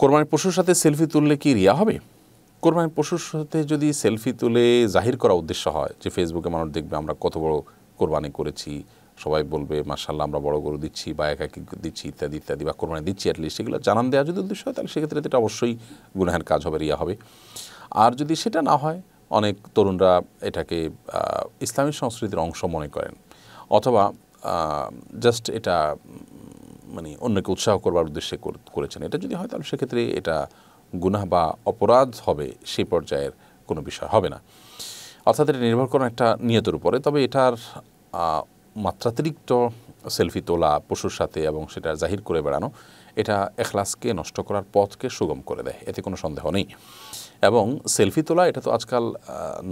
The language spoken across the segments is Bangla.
কোরবানির পশুর সাথে সেলফি তুললে কি রিয়া হবে কোরবানির পশুর সাথে যদি সেলফি তুলে জাহির করা উদ্দেশ্য হয় যে ফেসবুকে মানুষ দেখবে আমরা কত বড় কোরবানি করেছি সবাই বলবে মার্শাল্লাহ আমরা বড় গরু দিচ্ছি বা একাকি দিচ্ছি ইত্যাদি ইত্যাদি বা কোরবানি দিচ্ছি অ্যাটলিস্ট এগুলো জানান দেওয়া যদি উদ্দেশ্য হয় তাহলে সেক্ষেত্রে এটা অবশ্যই গুনাহের কাজ হবে রিয়া হবে আর যদি সেটা না হয় অনেক তরুণরা এটাকে ইসলামী সংস্কৃতির অংশ মনে করেন অথবা জাস্ট এটা মানে অন্যকে উৎসাহ করবার উদ্দেশ্যে করেছেন এটা যদি হয় তাহলে সেক্ষেত্রে এটা গুনাহ বা অপরাধ হবে সেই পর্যায়ের কোনো বিষয় হবে না অর্থাৎ এটা নির্ভর করেন একটা নিয়তের উপরে তবে এটার মাত্রাতিরিক্ত সেলফি তোলা পশুর সাথে এবং সেটা জাহির করে বেড়ানো এটা এখলাসকে নষ্ট করার পথকে সুগম করে দেয় এতে কোনো সন্দেহ নেই এবং সেলফি তোলা এটা তো আজকাল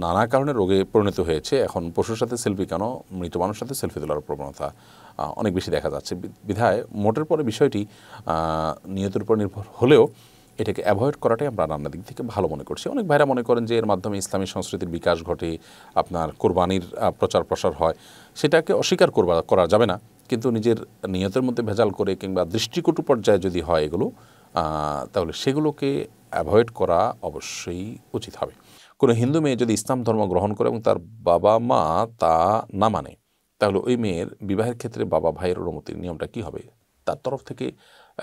নানা কারণে রোগে পরিণত হয়েছে এখন পশুর সাথে সেলফি কেন মৃত মানুষের সাথে সেলফি তোলার প্রবণতা অনেক বেশি দেখা যাচ্ছে বিধায় মোটের পরে বিষয়টি নিয়তের উপর নির্ভর হলেও এটাকে অ্যাভয়েড করাটাই আমরা রান্নার দিক থেকে ভালো মনে করছি অনেক ভাইরা মনে করেন যে এর মাধ্যমে ইসলামী সংস্কৃতির বিকাশ ঘটে আপনার কোরবানির প্রচার প্রসার হয় সেটাকে অস্বীকার করবা করা যাবে না কিন্তু নিজের নিয়তের মধ্যে ভেজাল করে কিংবা দৃষ্টিকটু পর্যায়ে যদি হয় এগুলো তাহলে সেগুলোকে অ্যাভয়েড করা অবশ্যই উচিত হবে কোনো হিন্দু মেয়ে যদি ইসলাম ধর্ম গ্রহণ করে এবং তার বাবা মা তা না মানে তাহলে ওই মেয়ের বিবাহের ক্ষেত্রে বাবা ভাইয়ের অনুমতির নিয়মটা কি হবে তার তরফ থেকে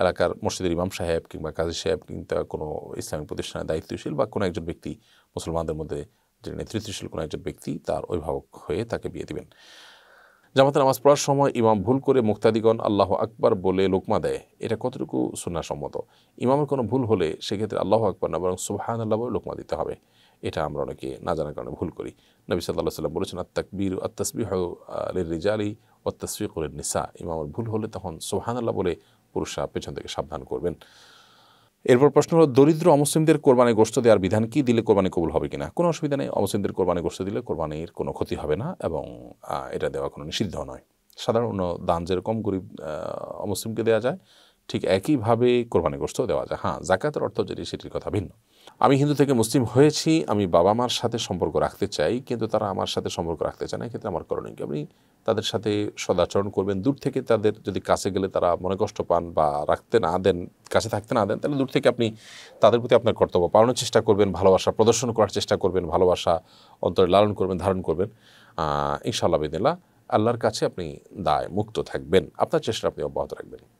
এলাকার মসজিদের ইমাম সাহেব কিংবা কাজী সাহেব কিংবা কোনো ইসলামিক প্রতিষ্ঠানের দায়িত্বশীল বা কোনো একজন ব্যক্তি মুসলমানদের মধ্যে যে নেতৃত্বশীল কোনো একজন ব্যক্তি তার অভিভাবক হয়ে তাকে বিয়ে দেবেন জামাতে নামাজ পড়ার সময় ইমাম ভুল করে মুক্তাদিগণ আল্লাহ আকবার বলে লোকমা দেয় এটা কতটুকু সুন্নাসম্মত ইমামের কোনো ভুল হলে সেক্ষেত্রে আল্লাহ আকবর না বরং সুবাহান আল্লাহ বলে লোকমা দিতে হবে এটা আমরা অনেকে না জানার কারণে ভুল করি নবী সাল্লাহ সাল্লাম বলেছেন আত্মাকবীর আত্তাসবিহ রিজালি অত্যাসবি তসফিকুল নিসা ইমামের ভুল হলে তখন সোহান আল্লাহ বলে পুরুষরা পেছন থেকে সাবধান করবেন এরপর প্রশ্ন হলো দরিদ্র অমুসলিমদের কোরবানি গোষ্ঠ দেওয়ার বিধান কি দিলে কোরবানি কবুল হবে কিনা কোনো অসুবিধা নেই অমুসলিমদের কোরবানি গোষ্ঠ দিলে কোরবানির কোনো ক্ষতি হবে না এবং এটা দেওয়া কোনো নিষিদ্ধ নয় সাধারণ দান যেরকম গরিব অমুসলিমকে দেওয়া যায় ঠিক একইভাবে কোরবানি গোষ্ঠ দেওয়া যায় হ্যাঁ জাকাতের অর্থ যেটি সেটির কথা ভিন্ন আমি হিন্দু থেকে মুসলিম হয়েছি আমি বাবা মার সাথে সম্পর্ক রাখতে চাই কিন্তু তারা আমার সাথে সম্পর্ক রাখতে চায় না এক্ষেত্রে আমার করণীয় কি আপনি তাদের সাথে সদাচরণ করবেন দূর থেকে তাদের যদি কাছে গেলে তারা মনে কষ্ট পান বা রাখতে না দেন কাছে থাকতে না দেন তাহলে দূর থেকে আপনি তাদের প্রতি আপনার কর্তব্য পালনের চেষ্টা করবেন ভালোবাসা প্রদর্শন করার চেষ্টা করবেন ভালোবাসা অন্তরে লালন করবেন ধারণ করবেন ইনশাআল্লাহ বিদিল্লা আল্লাহর কাছে আপনি দায় মুক্ত থাকবেন আপনার চেষ্টা আপনি অব্যাহত রাখবেন